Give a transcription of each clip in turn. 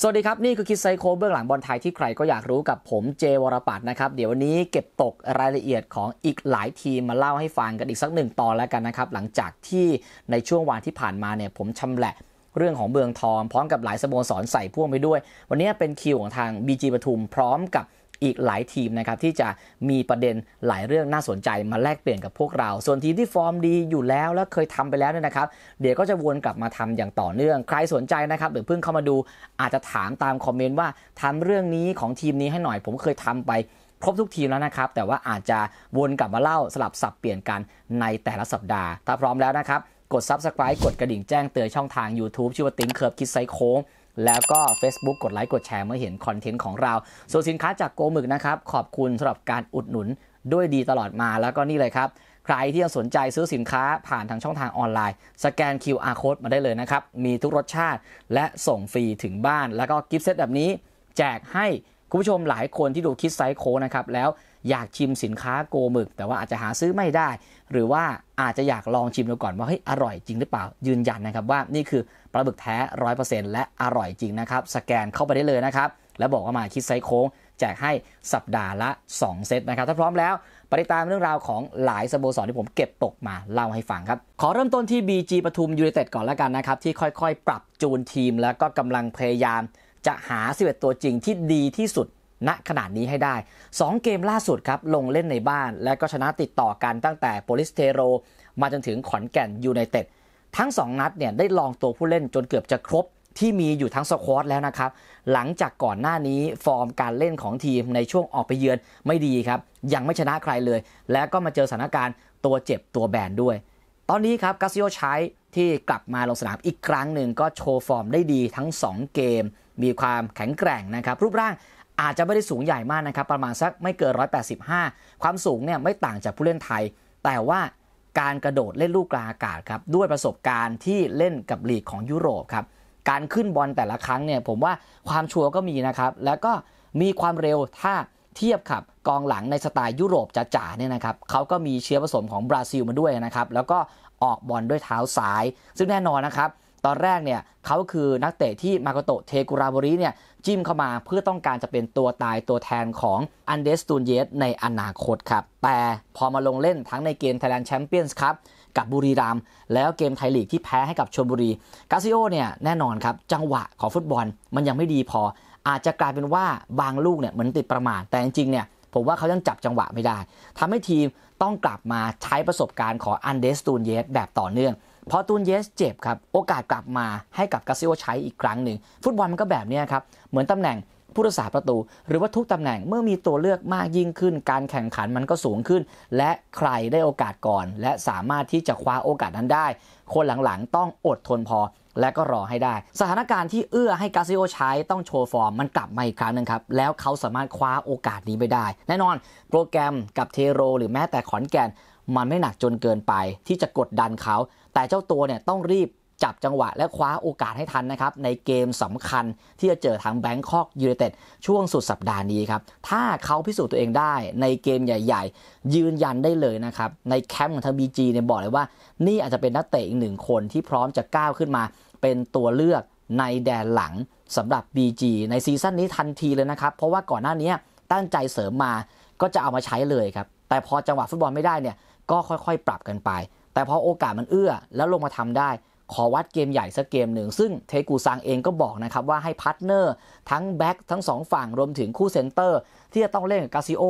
สวัสดีครับ นี่คือคิดไซโคเบื้องหลังบอลไทยที่ใครก็อยากรู้กับผมเจวรปัตนะครับ เดี๋ยววันนี้เก็บตกรายละเอียดของอีกหลายทีมมาเล่าให้ฟังกันอีกสักหนึ่งตอนแล้วกันนะครับหลังจากที่ในช่วงวันที่ผ่านมาเนี่ยผมชำแหละ เรื่องของเบืองทองพร้อมกับหลายสโมสรใส่พ่วงไปด้วย วันนี้เป็นคิวของทาง BG ปทุมพร้อมกับอีกหลายทีมนะครับที่จะมีประเด็นหลายเรื่องน่าสนใจมาแลกเปลี่ยนกับพวกเรา ส่วนทีมที่ฟอร์มดีอยู่แล้วและเคยทำไปแล้วเนี่ยนะครับ เดี๋ยวก็จะวนกลับมาทำอย่างต่อเนื่องใครสนใจนะครับหรือเพิ่งเข้ามาดู อาจจะถามตามคอมเมนต์ว่าทำเรื่องนี้ของทีมนี้ให้หน่อยผมเคยทำไปครบทุกทีมแล้วนะครับแต่ว่าอาจจะวนกลับมาเล่าสลับสับเปลี่ยนกันในแต่ละสัปดาห์ ถ้าพร้อมแล้วนะครับกด Subscribe กดกระดิ่งแจ้งเตือนช่องทาง YouTube ชื่อว่าติ้งเคิร์บคิดไซโค้งแล้วก็ Facebook กดไลค์กดแชร์เมื่อเห็นคอนเทนต์ของเรา ส่วนสินค้าจากโกมึกนะครับ ขอบคุณสำหรับการอุดหนุนด้วยดีตลอดมาแล้วก็นี่เลยครับ ใครที่ยังสนใจซื้อสินค้าผ่านทางช่องทางออนไลน์ สแกน QR code มาได้เลยนะครับ มีทุกรสชาติและส่งฟรีถึงบ้าน แล้วก็กิฟต์เซตแบบนี้ แจกให้คุณผู้ชมหลายคนที่ดูคิดไซส์โค้นะครับแล้วอยากชิมสินค้าโกหมึก แต่ว่าอาจจะหาซื้อไม่ได้ หรือว่าอาจจะอยากลองชิมดูก่อนว่าเฮ้ยอร่อยจริงหรือเปล่ายืนยันนะครับว่านี่คือปลาบึกแท้ร้อยเปอร์เซ็นต์และอร่อยจริงนะครับ สแกนเข้าไปได้เลยนะครับ แล้วบอกว่ามาคิดไซโค้ง แจกให้สัปดาห์ละ 2 เซตนะครับถ้าพร้อมแล้วปฏิตามเรื่องราวของหลายสโมสรที่ผมเก็บตกมาเล่าให้ฟังครับขอเริ่มต้นที่ BG ปทุมยูไนเต็ดก่อนแล้วกันนะครับที่ค่อยๆ ปรับจูนทีมแล้วก็กำลังพยายาม จะหา11ตัวจริงที่ดีที่สุดณขนาดนี้ให้ได้ 2 เกมล่าสุดครับ ลงเล่นในบ้านและก็ชนะติดต่อกันตั้งแต่โปลิสเทโรมาจนถึงขอนแก่นยูไนเต็ด ทั้ง 2 นัดเนี่ยได้ลองตัวผู้เล่นจนเกือบจะครบ ที่มีอยู่ทั้งสควอตแล้วนะครับ หลังจากก่อนหน้านี้ฟอร์มการเล่นของทีมในช่วงออกไปเยือนไม่ดีครับ ยังไม่ชนะใครเลย แล้วก็มาเจอสถานการณ์ตัวเจ็บตัวแบนด้วย ตอนนี้ครับกาซิโอใช้ที่กลับมาลงสนามอีกครั้งหนึ่งก็โชว์ฟอร์มได้ดีทั้ง2เกมมีความแข็งแกร่งนะครับรูปร่างอาจจะไม่ได้สูงใหญ่มากนะครับ ประมาณสักไม่เกิน 185 ความสูงเนี่ยไม่ต่างจากผู้เล่นไทย แต่ว่าการกระโดดเล่นลูกกลางอากาศครับด้วยประสบการณ์ที่เล่นกับลีกของยุโรปครับการขึ้นบอลแต่ละครั้งเนี่ยผมว่าความชัวร์ก็มีนะครับแล้วก็มีความเร็วถ้าเทียบกับกองหลังในสไตล์ยุโรปจ๋าๆเนี่ยนะครับเขาก็มีเชื้อผสมของบราซิลมาด้วยนะครับแล้วก็ออกบอลด้วยเท้าซ้าย ซึ่งแน่นอนนะครับตอนแรกเนี่ยเขาคือนักเตะที่มาโกโตเทกุราบริเนี่ยจิ้มเข้ามาเพื่อต้องการจะเป็นตัวตายตัวแทนของอันเดสตูนเยสในอนาคตครับ แต่พอมาลงเล่นทั้งในเกมไทยแลนด์แชมเปี้ยนส์ครับกับบุรีรัมแล้วเกมไทยลีกที่แพ้ให้กับชลบุรีกาซิโอเนี่ยแน่นอนครับ จังหวะของฟุตบอลมันยังไม่ดีพอ อาจจะกลายเป็นว่าบางลูกเนี่ยเหมือนติดประมาทแต่จริงๆเนี่ยผมว่าเขายังจับจังหวะไม่ได้ ทำให้ทีมต้องกลับมาใช้ประสบการณ์ของอันเดสตูนเยสแบบต่อเนื่องพอตูนเยสเจ็บครับ โอกาสกลับมาให้กับกาซิโอใช้อีกครั้งหนึ่ง ฟุตบอลมันก็แบบนี้ครับ เหมือนตำแหน่งผู้รักษาประตู หรือว่าทุกตำแหน่งเมื่อมีตัวเลือกมากยิ่งขึ้น การแข่งขันมันก็สูงขึ้น และใครได้โอกาสก่อน และสามารถที่จะคว้าโอกาสนั้นได้ คนหลังๆ ต้องอดทนพอและก็รอให้ได้ สถานการณ์ที่เอื้อให้กาซิโอใช้ต้องโชว์ฟอร์มมันกลับมาอีกครั้งนึงครับแล้วเขาสามารถคว้าโอกาสนี้ไปได้ แน่นอนโปรแกรมกับเทโรหรือแม้แต่ขอนแก่นมันไม่หนักจนเกินไป ที่จะกดดันเขาแต่เจ้าตัวเนี่ย ต้องรีบจับจังหวะ และคว้าโอกาสให้ทันนะครับ ในเกมสำคัญที่จะเจอทางแบงคอกยูเนเต็ดช่วงสุดสัปดาห์นี้ครับ ถ้าเขาพิสูจน์ตัวเองได้ ในเกมใหญ่ๆ ยืนยันได้เลยนะครับ ในแคมป์ของทางบีจีเนี่ยบอกเลยว่า นี่อาจจะเป็นนักเตะอีกหนึ่งคนที่พร้อมจะก้าวขึ้นมา เป็นตัวเลือกในแดนหลังสำหรับ BG ในซีซั่นนี้ทันทีเลยนะครับเพราะว่าก่อนหน้านี้ตั้งใจเสริมมาก็จะเอามาใช้เลยครับแต่พอจังหวะฟุตบอลไม่ได้เนี่ยก็ค่อย ๆปรับกันไปแต่พอโอกาสมันเอื้อแล้วลงมาทำได้ ขอวัดเกมใหญ่สักเกมหนึ่งซึ่งเทกูซังเองก็บอกนะครับว่าให้พาร์ทเนอร์ ทั้งแบ็กทั้งสองฝั่งรวมถึงคู่เซนเตอร์ ที่จะต้องเล่นกับกาซิโอ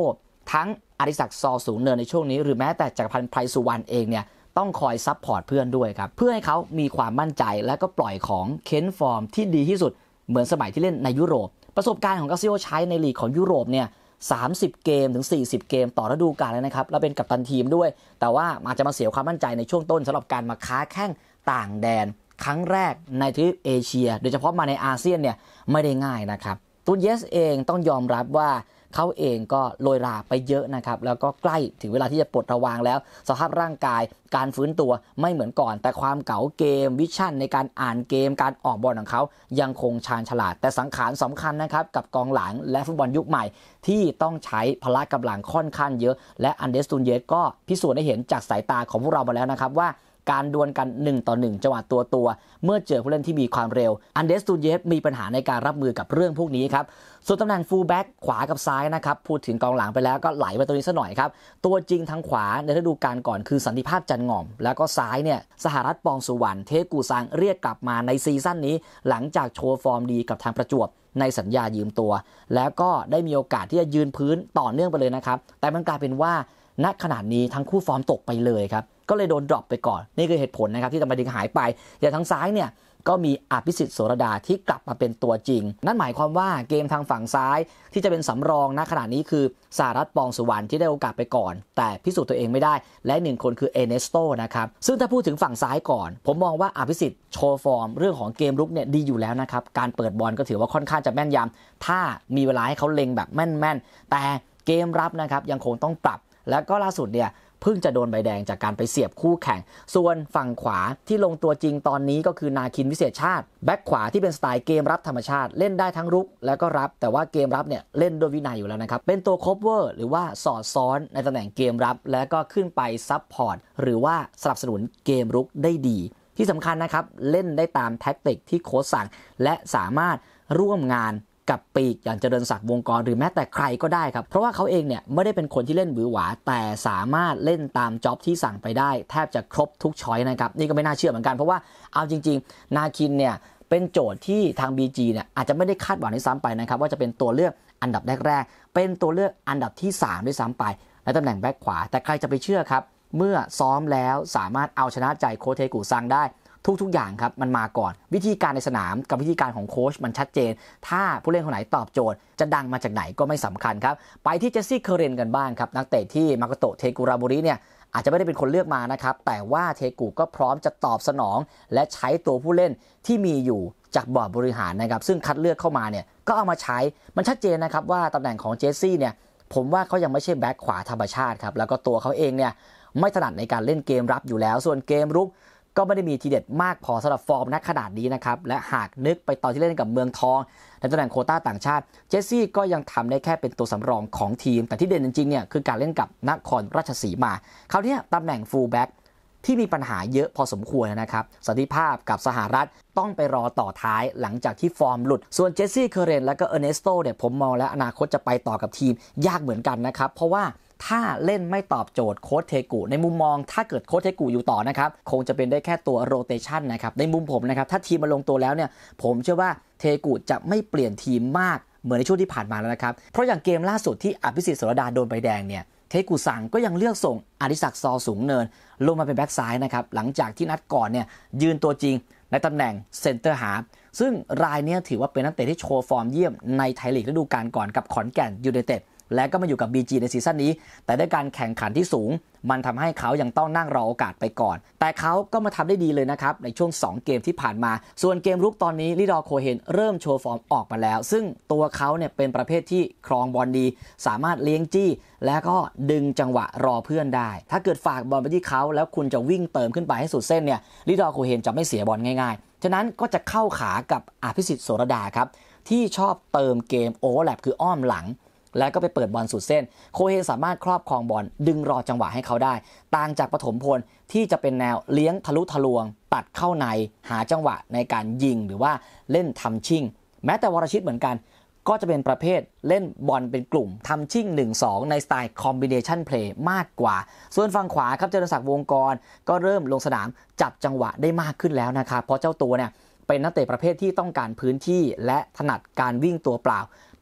ทั้งอริศักซอสูงเนินในช่วงนี้ หรือแม้แต่จักรพันธ์ไพรสุวรรณเองเนี่ย ต้องคอยซับพอร์ตเพื่อนด้วยครับเพื่อให้เขามีความมั่นใจและก็ปล่อยของเค้นฟอร์มที่ดีที่สุด เหมือนสมัยที่เล่นในยุโรป ประสบการณ์ของกาซิโอใช้ในลีกของยุโรปเนี่ย30 เกมถึง 40 เกมต่อฤดูกาลเลยนะครับแล้วเป็นกัปตันทีมด้วย แต่ว่าอาจจะมาเสียความมั่นใจในช่วงต้นสำหรับการมาค้าแข้งต่างแดนครั้งแรกในทวีปเอเชีย โดยเฉพาะมาในอาเซียนเนี่ย ไม่ได้ง่ายนะครับตูนเยสเองต้องยอมรับว่าเขาเองก็โรยราไปเยอะนะครับ แล้วก็ใกล้ถึงเวลาที่จะปลดระวางแล้วสภาพร่างกายการฟื้นตัวไม่เหมือนก่อน แต่ความเก๋าเกมวิชั่นในการอ่านเกมการออกบอลของเขายังคงชาญฉลาด แต่สังขารสำคัญนะครับ กับกองหลังและฟุตบอลยุคใหม่ ที่ต้องใช้พละกำลังค่อนข้างเยอะ และอันเดสตูนเยสก็พิสูจน์ได้เห็นจากสายตาของพวกเรามาแล้วนะครับว่าการดวลกัน 1 ต่อ 1จังหวะตัวตัว เมื่อเจอผู้เล่นที่มีความเร็วอันเดสตูเยฟมีปัญหาในการรับมือกับเรื่องพวกนี้ครับ ส่วนตำแหน่งฟูลแบ็กขวากับซ้ายนะครับ พูดถึงกองหลังไปแล้วก็ไหลไปตัวนี้ซะหน่อยครับ ตัวจริงทางขวาในฤดูกาลก่อนคือสันติภาพจันงอม แล้วก็ซ้ายเนี่ย สหรัฐปองสุวรรณเทกูซังเรียกกลับมาในซีซั่นนี้ หลังจากโชว์ฟอร์มดีกับทางประจวบในสัญญายืมตัว แล้วก็ได้มีโอกาสที่จะยืนพื้นต่อเนื่องไปเลยนะครับแต่มันกลายเป็นว่าณขนาดนี้ทั้งคู่ฟอร์มตกไปเลยครับก็เลยโดนดรอปไปก่อน นี่คือเหตุผลนะครับ ที่ตำน่งหายไปแต่ทางซ้ายเนี่ย ก็มีอภิสิทธิ์โสรดาที่กลับมาเป็นตัวจริง นั่นหมายความว่าเกมทางฝั่งซ้ายที่จะเป็นสำรองณขณะนี้คือสารัตปองสุวรรณที่ได้โอกาสไปก่อน แต่พิสูจน์ตัวเองไม่ได้ และหนึ่งคนคือเอเนสโตนะครับ ซึ่งถ้าพูดถึงฝั่งซ้ายก่อน ผมมองว่าอภิสิทธิ์โชว์ฟอร์ม เรื่องของเกมรุกเนี่ยดีอยู่แล้วนะครับการเปิดบอลก็ถือว่าค่อนข้างจะแม่นยำถ้ามีเวลาให้เขาเล็งแบบแม่นๆ แต่เกมรับนะครับยังคงต้องปรับแล้วก็ล่าสุดเนี่ยเพิ่งจะโดนใบแดงจากการไปเสียบคู่แข่ง ส่วนฝั่งขวาที่ลงตัวจริงตอนนี้ก็คือนาคินวิเศษชาติ แบ็คขวาที่เป็นสไตล์เกมรับธรรมชาติ เล่นได้ทั้งรุกแล้วก็รับ แต่ว่าเกมรับเนี่ย เล่นโดยวินัยอยู่แล้วนะครับ เป็นตัวคบเวอร์หรือว่าสอดซ้อนในตำแหน่งเกมรับ แล้วก็ขึ้นไปซับพอร์ตหรือว่าสนับสนุนเกมรุกได้ดี ที่สำคัญนะครับเล่นได้ตามแท็กติกที่โค้ชสั่ง และสามารถร่วมงานกับปีกอย่างเจริญศักดิ์วงกรหรือแม้แต่ใครก็ได้ครับเพราะว่าเขาเองเนี่ยไม่ได้เป็นคนที่เล่นหวือหวา แต่สามารถเล่นตามจ็อบที่สั่งไปได้แทบจะครบทุกช้อยนะครับนี่ก็ไม่น่าเชื่อเหมือนกันเพราะว่าเอาจริง ๆ นาคินเนี่ยเป็นโจทย์ที่ทาง BG เนี่ยอาจจะไม่ได้คาดหวังในซ้ำไปนะครับว่าจะเป็นตัวเลือกอันดับแรกๆเป็นตัวเลือกอันดับที่3ด้วยซ้ำไปในตำแหน่งแบ็คขวาแต่ใครจะไปเชื่อครับเมื่อซ้อมแล้วสามารถเอาชนะใจโคเทกุซังได้ทุกๆ อย่างครับ มันมาก่อนวิธีการในสนามกับวิธีการของโค้ชมันชัดเจน ถ้าผู้เล่นคนไหนตอบโจทย์ จะดังมาจากไหนก็ไม่สำคัญครับ ไปที่เจสซี่เคเรนกันบ้างครับ นักเตะที่มาโกโตเทกุราบุริเนี่ยอาจจะไม่ได้เป็นคนเลือกมานะครับ แต่ว่าเทกุก็พร้อมจะตอบสนอง และใช้ตัวผู้เล่นที่มีอยู่จากบอร์ดบริหารนะครับ ซึ่งคัดเลือกเข้ามาเนี่ยก็เอามาใช้มันชัดเจนนะครับว่าตำแหน่งของเจสซี่เนี่ยผมว่าเขายังไม่ใช่แบ็คขวาธรรมชาติครับแล้วก็ตัวเขาเองเนี่ยไม่ถนัดในการเล่นเกมรับอยู่แล้ว ส่วนเกมรุกก็ไม่ได้มีทีเด็ดมากพอสำหรับฟอร์มนกขนาดนี้นะครับ และหากนึกไปตอนที่เล่นกับเมืองทองในตำแหน่งโคต้าต่างชาติ เจสซี่ก็ยังทำได้แค่เป็นตัวสำรองของทีม แต่ที่เด่นจริงๆเนี่ย คือการเล่นกับนครราชสีมา คราวนี้ตำแหน่งฟูลแบ็กที่มีปัญหาเยอะพอสมควรนะครับสันติภาพกับสหรัฐต้องไปรอต่อท้ายหลังจากที่ฟอร์มหลุด ส่วนเจสซี่เคเรนและก็เอเนสโตเนี่ยผมมองแล้วอนาคตจะไปต่อกับทีม ยากเหมือนกันนะครับเพราะว่าถ้าเล่นไม่ตอบโจทย์โค้ดเทกุ ในมุมมองถ้าเกิดโค้ดเทกุอยู่ต่อนะครับ คงจะเป็นได้แค่ตัวโรเตชันนะครับ ในมุมผมนะครับ ถ้าทีมมาลงตัวแล้วเนี่ยผมเชื่อว่าเทกุจะไม่เปลี่ยนทีมมากเหมือนในช่วงที่ผ่านมาแล้วนะครับ เพราะอย่างเกมล่าสุดที่อภิสิทธิ์สรดาโดนใบแดงเนี่ยเทกุสังก็ยังเลือกส่งอดิศักดิ์ซอสูงเนินลงมาเป็นแบ็กซ้ายนะครับหลังจากที่นัดก่อนเนี่ยยืนตัวจริงในตำแหน่งเซนเตอร์หาซึ่งรายนี้ถือว่าเป็นนักเตะที่โชว์ฟอร์มเยี่ยมในไทยลีกฤดูกาลก่อนกับขอนแก่นยูไนเต็ดและก็มาอยู่กับ BG ในซีซั่นนี้ แต่ด้วยการแข่งขันที่สูง มันทำให้เขายังต้องนั่งรอโอกาสไปก่อน แต่เขาก็มาทำได้ดีเลยนะครับ ในช่วง 2 เกมที่ผ่านมา ส่วนเกมลุกตอนนี้ลิดอโคเฮนเริ่มโชว์ฟอร์มออกมาแล้ว ซึ่งตัวเขาเนี่ยเป็นประเภทที่ครองบอลดี สามารถเลี้ยงจี้ และก็ดึงจังหวะรอเพื่อนได้ ถ้าเกิดฝากบอลไปที่เขาแล้วคุณจะวิ่งเติมขึ้นไปให้สุดเส้นเนี่ย ลิดอโคเฮนจะไม่เสียบอลง่ายๆฉะนั้นก็จะเข้าขากับอภิสิทธิ์โสรดาครับที่ชอบเติมเกมโอเวอร์แลปคืออ้อมหลังแล้วก็ไปเปิดบอลสุดเส้น โคเฮสามารถครอบครองบอลดึงรอจังหวะให้เขาได้ ต่างจากปฐมพลที่จะเป็นแนวเลี้ยงทะลุทะลวง ตัดเข้าในหาจังหวะในการยิงหรือว่าเล่นทำชิ่ง แม้แต่วรชิตเหมือนกัน ก็จะเป็นประเภทเล่นบอลเป็นกลุ่ม ทำชิ่ง1-2 ในสไตล์คอมบิเนชันเพลย์มากกว่า ส่วนฝั่งขวาครับเจริญศักดิ์วงกร ก็เริ่มลงสนามจับจังหวะได้มากขึ้นแล้วนะครับเพราะเจ้าตัวเนี่ยเป็นนักเตะประเภทที่ต้องการพื้นที่และถนัดการวิ่งตัวเปล่า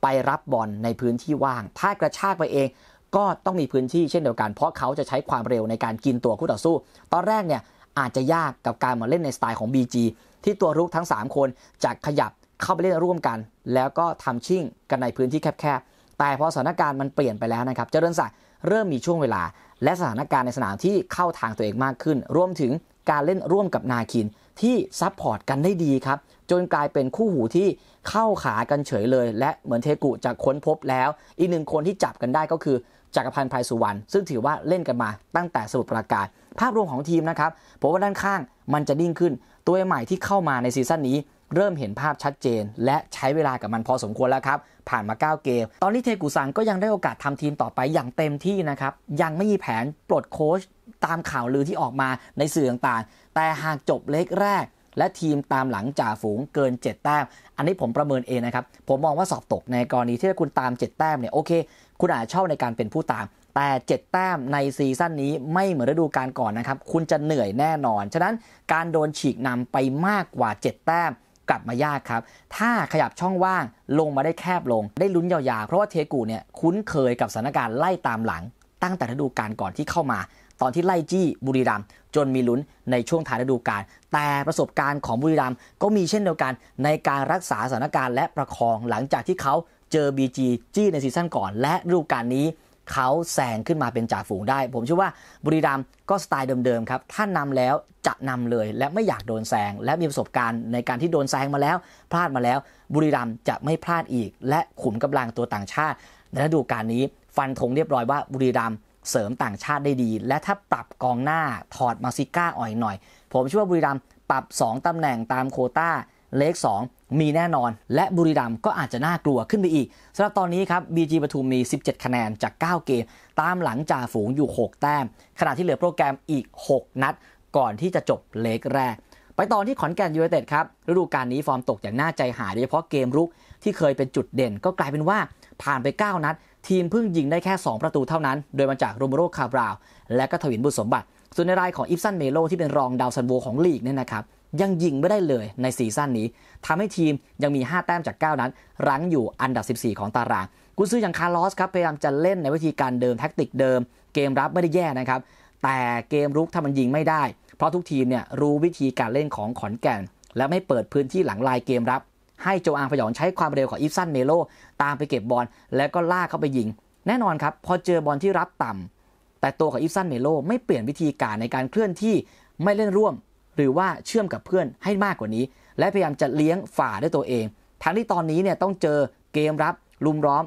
ไปรับบอลในพื้นที่ว่าง ถ้ากระชากไปเอง ก็ต้องมีพื้นที่เช่นเดียวกัน เพราะเขาจะใช้ความเร็วในการกินตัวคู่ต่อสู้ ตอนแรกเนี่ยอาจจะยากกับการมาเล่นในสไตล์ของ BG ที่ตัวรุกทั้ง 3 คนจะขยับเข้าไปเล่นร่วมกัน แล้วก็ทำชิ่งกันในพื้นที่แคบๆ แต่พอสถานการณ์มันเปลี่ยนไปแล้วนะครับเจริญศักดิ์เริ่มมีช่วงเวลา และสถานการณ์ในสนามที่เข้าทางตัวเองมากขึ้น รวมถึงการเล่นร่วมกับนาคินที่ซัพพอร์ตกันได้ดีครับ จนกลายเป็นคู่หูที่เข้าขากันเฉยเลย และเหมือนเทกุจะค้นพบแล้ว อีกหนึ่งคนที่จับกันได้ก็คือจักรพันธ์ไพรสุวรรณซึ่งถือว่าเล่นกันมาตั้งแต่สมุทรปราการภาพรวมของทีมนะครับ ผมว่าด้านข้างมันจะดิ่งขึ้น ตัวใหม่ที่เข้ามาในซีซั่นนี้เริ่มเห็นภาพชัดเจนและใช้เวลากับมันพอสมควรแล้วครับ ผ่านมา9เกมตอนนี้เทกุซังก็ยังได้โอกาสทำทีมต่อไปอย่างเต็มที่นะครับ ยังไม่มีแผนปลดโค้ชตามข่าวลือที่ออกมาในสื่อต่างๆ แต่หากจบเล็กแรกและทีมตามหลังจ่าฝูงเกิน 7 แต้ม อันนี้ผมประเมินเองนะครับ ผมมองว่าสอบตกในกรณีที่คุณตาม7แต้มเนี่ยโอเคคุณอาจชอบในการเป็นผู้ตาม แต่7แต้มในซีซั่นนี้ไม่เหมือนฤดูกาลก่อนนะครับคุณจะเหนื่อยแน่นอนฉะนั้นการโดนฉีกนำไปมากกว่า7แต้มกลับมายากครับ ถ้าขยับช่องว่างลงมาได้แคบลงได้ลุ้นยาวๆเพราะว่าเทกูเนี่ยคุ้นเคยกับสถานการณ์ไล่ตามหลัง ตั้งแต่ฤดูกาลก่อนที่เข้ามา ตอนที่ไล่จี้บุรีรัมจนมีลุ้นในช่วงท้ายฤดูกาลแต่ประสบการณ์ของบุรีรัมก็มีเช่นเดียวกันในการรักษาสถานการณ์และประคองหลังจากที่เขาเจอบีจีจี้ในซีซั่นก่อน และฤดูกาลนี้เขาแซงขึ้นมาเป็นจ่าฝูงได้ ผมเชื่อว่าบุรีรัมก็สไตล์เดิมๆครับ ถ้านำแล้วจะนำเลยและไม่อยากโดนแซงและมีประสบการณ์ในการที่โดนแซงมาแล้ว พลาดมาแล้ว บุรีรัมจะไม่พลาดอีก และขุมกำลังตัวต่างชาติในฤดูกาลนี้ฟันธงเรียบร้อยว่าบุรีรัมเสริมต่างชาติได้ดี และถ้าปรับกองหน้าถอดมาซิก้าอ่อยหน่อย ผมเชื่อว่าบุรีรัมปรับ 2 ตำแหน่งตามโคต้าเลข2มีแน่นอน และบุรีรัมย์ก็อาจจะน่ากลัวขึ้นไปอีกสำหรับตอนนี้ครับบีจีปทุมมี 17 คะแนนจาก 9 เกม ตามหลังจ่าฝูงอยู่ 6 แต้ม ขณะที่เหลือโปรแกรมอีก 6 นัดก่อนที่จะจบเลขแรก ไปตอนที่ขอนแก่นยูไนเต็ดครับฤดูกาลนี้ฟอร์มตกอย่างน่าใจหายโดยเฉพาะเกมรุก ที่เคยเป็นจุดเด่นก็กลายเป็นว่า ผ่านไป 9 นัด ทีมเพิ่งยิงได้แค่ 2 ประตูเท่านั้น โดยมาจากโรมโรคาบราวและก็ทวินบุตรสมบัติส่วนในรายของอิฟซันเมโลที่เป็นรองดาวซันโวของลีกเนี่ยนะครับยังยิงไม่ได้เลยในซีซั่นนี้ ทำให้ทีมยังมี 5 แต้มจาก 9 นั้น รั้งอยู่อันดับ 14 ของตารางกุซืออย่างคาร์ลอสครับพยายามจะเล่นในวิธีการเดิมแท็กติกเดิม เกมรับไม่ได้แย่นะครับ แต่เกมรุกถ้ามันยิงไม่ได้ เพราะทุกทีมเนี่ยรู้วิธีการเล่นของขอนแก่นและไม่เปิดพื้นที่หลังลายเกมรับ ให้โจอางพยองใช้ความเร็วของอิฟซันเนโลตามไปเก็บบอลแล้วก็ลากเข้าไปยิง แน่นอนครับพอเจอบอลที่รับต่ำ แต่ตัวของอิฟซันเนโลไม่เปลี่ยนวิธีการในการเคลื่อนที่ไม่เล่นร่วมหรือว่าเชื่อมกับเพื่อนให้มากกว่านี้ และพยายามจะเลี้ยงฝ่าด้วยตัวเอง ทั้งที่ตอนนี้เนี่ยต้องเจอเกมรับ ลุมร้อม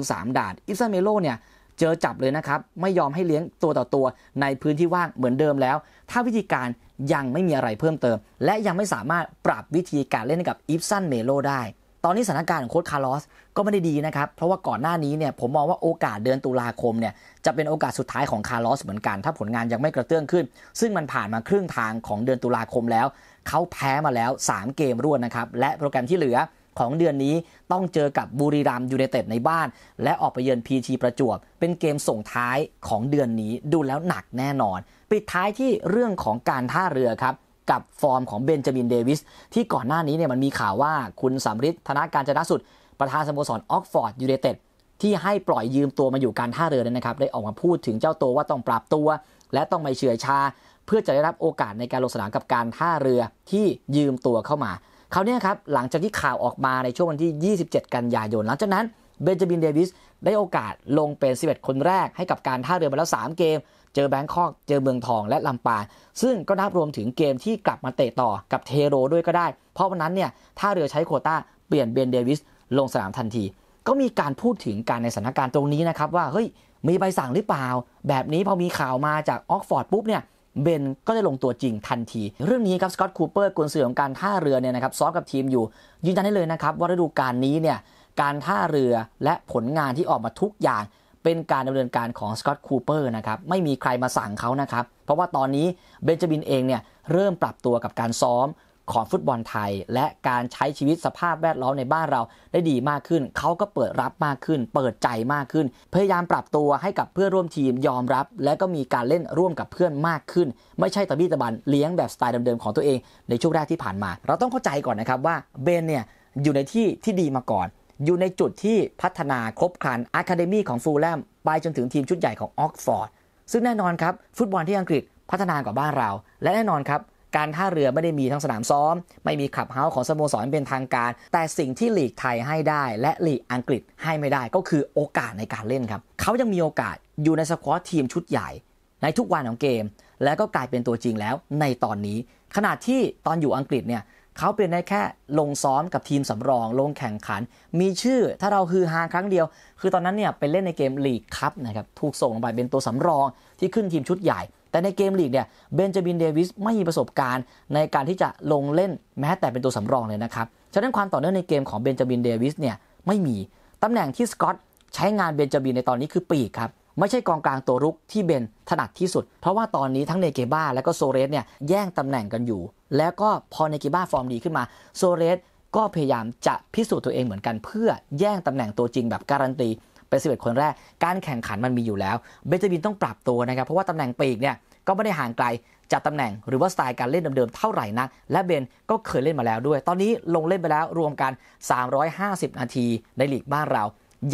2-3ด่านอิซาเมโลเนี่ย เจอจับเลยนะครับ ไม่ยอมให้เลี้ยงตัวต่อตัวในพื้นที่ว่างเหมือนเดิมแล้ว ถ้าวิธีการยังไม่มีอะไรเพิ่มเติม และยังไม่สามารถปรับวิธีการเล่นกับอิฟซันเมโลได้ตอนนี้สถานการณ์ของโค้ชคาร์ลอสก็ไม่ได้ดีนะครับ เพราะว่าก่อนหน้านี้เนี่ยผมมองว่าโอกาสเดือนตุลาคมเนี่ยจะเป็นโอกาสสุดท้ายของคาร์ลอสเหมือนกันถ้าผลงานยังไม่กระเตื้องขึ้น ซึ่งมันผ่านมาครึ่งทางของเดือนตุลาคมแล้ว เขาแพ้มาแล้ว 3 เกมรวดนะครับ และโปรแกรมที่เหลือของเดือนนี้ต้องเจอกับบุรีรัมยูเนเต็ดในบ้าน และออกไปเยือนพีชีประจวบ เป็นเกมส่งท้ายของเดือนนี้ดูแล้วหนักแน่นอน ปิดท้ายที่เรื่องของการท่าเรือครับกับ ฟอร์มของเบนจามินเดวิสที่ก่อนหน้านี้เนี่ยมันมีข่าวว่าคุณสำริดธนาการจนะสุด ประธานสโมสรออกฟอร์ดยูเนเต็ดที่ให้ปล่อยยืมตัวมาอยู่การท่าเรือนะครับได้ออกมาพูดถึงเจ้าตัวว่าต้องปรับตัว และต้องไม่เฉื่อยชา เพื่อจะได้รับโอกาสในการลงสนามกับการท่าเรือที่ยืมตัวเข้ามาเขาเนี่ยครับ หลังจากที่ข่าวออกมาในช่วงวันที่ 27 กันยายนหลังจากนั้นเบนจามินเดวิสได้โอกาสลงเป็น 11 คนแรก ให้กับการท่าเรือมาแล้ว 3 เกม เจอแบงคอก เจอเมืองทองและลำปางซึ่งก็นับรวมถึงเกมที่กลับมาเตะต่อกับเทโรด้วยก็ได้ เพราะวันนั้นเนี่ยท่าเรือใช้โคต้าเปลี่ยนเบนเดวิสลงสนามทันที ก็มีการพูดถึงการในสถานการณ์ตรงนี้นะครับ ว่า เฮ้ยมีใบสั่งหรือเปล่า แบบนี้พอมีข่าวมาจากออกฟอร์ดปุ๊บเนี่ยเบนก็ได้ลงตัวจริงทันที เรื่องนี้ครับสกอตต์คูเปอร์กุนซือของการท่าเรือเนี่ยนะครับซ้อมกับทีมอยู่ยืนยันได้เลยนะครับว่าฤดูกาลนี้เนี่ยการท่าเรือและผลงานที่ออกมาทุกอย่าง เป็นการดำเนินการของสกอตคูเปอร์นะครับ ไม่มีใครมาสั่งเขานะครับ เพราะว่าตอนนี้เบนจามินเองเนี่ยเริ่มปรับตัวกับการซ้อมของฟุตบอลไทย และการใช้ชีวิตสภาพแวดล้อมในบ้านเราได้ดีมากขึ้น เขาก็เปิดรับมากขึ้น เปิดใจมากขึ้น พยายามปรับตัวให้กับเพื่อนร่วมทีมยอมรับ และก็มีการเล่นร่วมกับเพื่อนมากขึ้น ไม่ใช่ตะบี้ตะบันเลี้ยงแบบสไตล์เดิมๆของตัวเองในช่วงแรกที่ผ่านมาเราต้องเข้าใจก่อนนะครับว่าเบนเนี่ยอยู่ในที่ที่ดีมาก่อนอยู่ในจุดที่พัฒนาครบครันอะคาเดมี่ของฟูลแลมไปจนถึงทีมชุดใหญ่ของออกฟอร์ดซึ่งแน่นอนครับ ฟุตบอลที่อังกฤษพัฒนากว่าบ้านเรา และแน่นอนครับ การท่าเรือไม่ได้มีทั้งสนามซ้อม ไม่มีขับเฮาส์ของสโมสรเป็นทางการ แต่สิ่งที่ลีกไทยให้ได้และลีกอังกฤษให้ไม่ได้ ก็คือโอกาสในการเล่นครับ เขายังมีโอกาสอยู่ในสควอตทีมชุดใหญ่ ในทุกวันของเกม และก็กลายเป็นตัวจริงแล้ว ในตอนนี้ขนาดที่ตอนอยู่อังกฤษเนี่ยเขาเป็นได้แค่ลงซ้อมกับทีมสำรองลงแข่งขัน มีชื่อถ้าเราฮือฮาครั้งเดียว คือตอนนั้นเนี่ยไปเล่นในเกมลีกครับนะครับถูกส่งลงไปเป็นตัวสำรองที่ขึ้นทีมชุดใหญ่ แต่ในเกมลีกเนี่ยเบนจามินเดวิสไม่มีประสบการณ์ในการที่จะลงเล่นแม้แต่เป็นตัวสำรองเลยนะครับ ฉะนั้นความต่อเนื่องในเกมของเบนจามินเดวิสเนี่ยไม่มีตำแหน่งที่สกอตใช้งานเบนจามินในตอนนี้คือปีกครับไม่ใช่กองกลางตัวรุกที่เบนถนัดที่สุด เพราะว่าตอนนี้ทั้งเนเกบ้าและก็โซเรสเนี่ยแย่งตำแหน่งกันอยู่ แล้วก็พอเนเกบ้าฟอร์มดีขึ้นมาโซเรสก็พยายามจะพิสูจน์ตัวเองเหมือนกัน เพื่อแย่งตำแหน่งตัวจริงแบบการันตี เป็นสิบเอ็ดคนแรก การแข่งขันมันมีอยู่แล้ว เบนจามินต้องปรับตัวนะครับ เพราะว่าตำแหน่งปีกเนี่ยก็ไม่ได้ห่างไกลจากตำแหน่งหรือว่าสไตล์การเล่นเดิมๆเท่าไหร่นักและเบนก็เคยเล่นมาแล้วด้วย ตอนนี้ลงเล่นไปแล้วรวมกัน 350นาทีในลีกบ้านเรา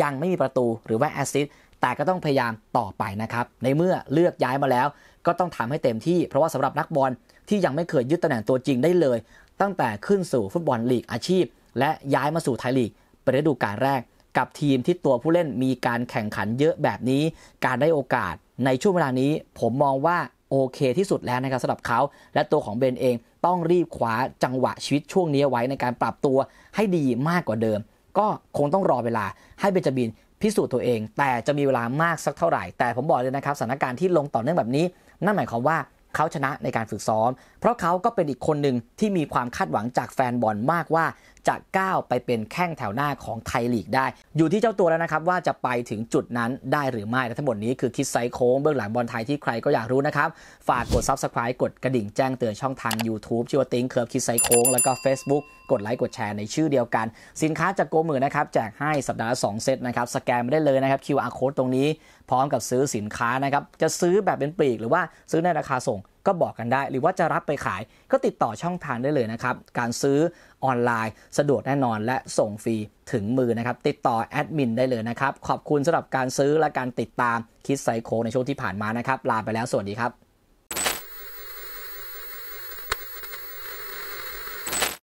ยังไม่มีประตูหรือว่าแอสซิสแต่ก็ต้องพยายามต่อไปนะครับ ในเมื่อเลือกย้ายมาแล้ว ก็ต้องทำให้เต็มที่เพราะว่าสำหรับนักบอลที่ยังไม่เคยยึดตำแหน่งตัวจริงได้เลย ตั้งแต่ขึ้นสู่ฟุตบอลลีกอาชีพ และย้ายมาสู่ไทยลีกเป็นฤดูกาลแรกกับทีมที่ตัวผู้เล่นมีการแข่งขันเยอะแบบนี้ การได้โอกาสในช่วงเวลานี้ผมมองว่าโอเคที่สุดแล้วนะครับสำหรับเขาและตัวของเบนเองต้องรีบคว้าจังหวะชีวิตช่วงนี้ไว้ในการปรับตัวให้ดีมากกว่าเดิม ก็คงต้องรอเวลาให้เบนจาบินพิสูจน์ตัวเอง แต่จะมีเวลามากสักเท่าไหร่แต่ผมบอกเลยนะครับสถานการณ์ที่ลงต่อเนื่องแบบนี้ นั่นหมายความว่าเขาชนะในการฝึกซ้อม เพราะเขาก็เป็นอีกคนหนึ่งที่มีความคาดหวังจากแฟนบอลมากว่าจะก้าวไปเป็นแข้งแถวหน้าของไทยลีกได้ อยู่ที่เจ้าตัวแล้วนะครับ ว่าจะไปถึงจุดนั้นได้หรือไม่และทั้งหมดนี้คือคิดไซโค้ง เบื้องหลังบอลไทยที่ใครก็อยากรู้นะครับ ฝากกด Subscribe กดกระดิ่งแจ้งเตือนช่องทาง YouTube ชื่อว่าติ้งเคิร์ฟคิดไซโค้ง แล้วก็ Facebook กดไลค์กดแชร์ในชื่อเดียวกัน สินค้าจากโกมือนะครับแจกให้สัปดาห์สอ2เซตนะครับสแกนไม่ได้เลยนะครับ QR code ตรงนี้ พร้อมกับซื้อสินค้านะครับจะซื้อแบบเป็นปลีกหรือว่าซื้อในราคาส่งก็บอกกันได้หรือว่าจะรับไปขาย ก็ติดต่อช่องทางได้เลยนะครับ การซื้อออนไลน์ สะดวกแน่นอน และส่งฟรีถึงมือนะครับ ติดต่อแอดมินได้เลยนะครับ ขอบคุณสำหรับการซื้อและการติดตามคิดไซโคในช่วงที่ผ่านมานะครับ ลาไปแล้ว สวัสดีครับ